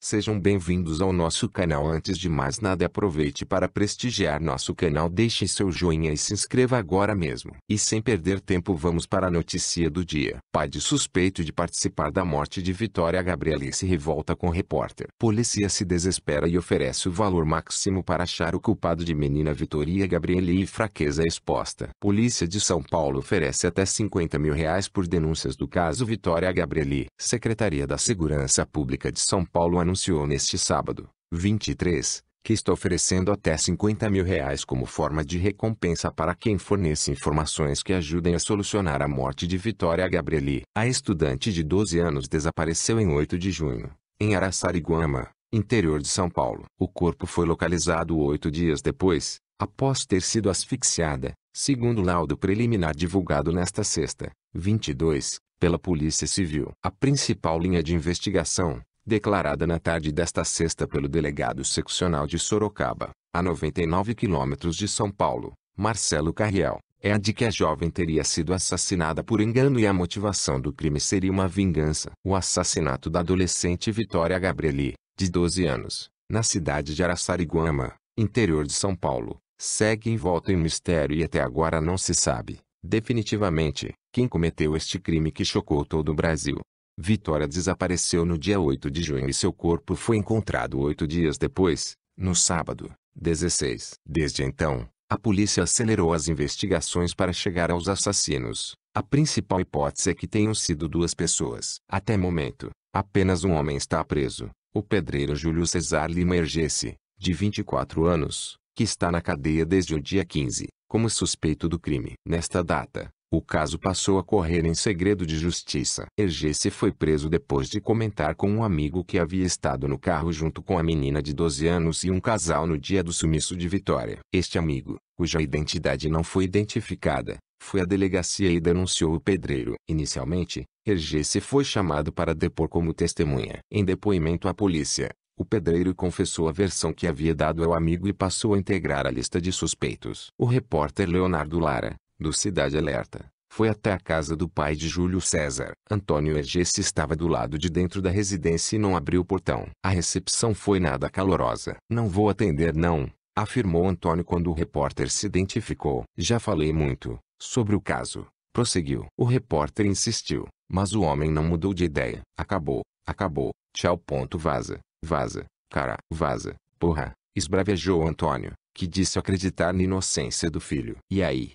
Sejam bem-vindos ao nosso canal. Antes de mais nada, aproveite para prestigiar nosso canal, deixe seu joinha e se inscreva agora mesmo. E sem perder tempo, vamos para a notícia do dia. Pai de suspeito de participar da morte de Vitória Gabrieli se revolta com repórter. Polícia se desespera e oferece o valor máximo para achar o culpado de menina Vitoria Gabrieli e fraqueza exposta. Polícia de São Paulo oferece até 50 mil reais por denúncias do caso Vitória Gabrieli. Secretaria da Segurança Pública de São Paulo anunciou neste sábado, 23, que está oferecendo até 50 mil reais como forma de recompensa para quem forneça informações que ajudem a solucionar a morte de Vitória Gabrieli. A estudante de 12 anos desapareceu em 8 de junho, em Araçariguama, interior de São Paulo. O corpo foi localizado oito dias depois, após ter sido asfixiada, segundo laudo preliminar divulgado nesta sexta, 22, pela Polícia Civil. A principal linha de investigação, declarada na tarde desta sexta pelo delegado seccional de Sorocaba, a 99 quilômetros de São Paulo, Marcelo Carriel, é a de que a jovem teria sido assassinada por engano e a motivação do crime seria uma vingança. O assassinato da adolescente Vitória Gabrieli, de 12 anos, na cidade de Araçariguama, interior de São Paulo, segue envolto em mistério e até agora não se sabe, definitivamente, quem cometeu este crime que chocou todo o Brasil. Vitória desapareceu no dia 8 de junho e seu corpo foi encontrado oito dias depois, no sábado, 16. Desde então, a polícia acelerou as investigações para chegar aos assassinos. A principal hipótese é que tenham sido duas pessoas. Até momento, apenas um homem está preso. O pedreiro Júlio Cesar Lima Ergesse, de 24 anos, que está na cadeia desde o dia 15, como suspeito do crime. Nesta data, o caso passou a correr em segredo de justiça. Ergesse foi preso depois de comentar com um amigo que havia estado no carro junto com a menina de 12 anos e um casal no dia do sumiço de Vitória. Este amigo, cuja identidade não foi identificada, foi à delegacia e denunciou o pedreiro. Inicialmente, Ergesse foi chamado para depor como testemunha. Em depoimento à polícia, o pedreiro confessou a versão que havia dado ao amigo e passou a integrar a lista de suspeitos. O repórter Leonardo Lara, do Cidade Alerta, foi até a casa do pai de Júlio César. Antônio Ergesse estava do lado de dentro da residência e não abriu o portão. A recepção foi nada calorosa. Não vou atender não, afirmou Antônio quando o repórter se identificou. Já falei muito sobre o caso, prosseguiu. O repórter insistiu, mas o homem não mudou de ideia. Acabou, acabou, tchau ponto vaza, vaza, cara, vaza, porra, esbravejou Antônio, que disse acreditar na inocência do filho. E aí,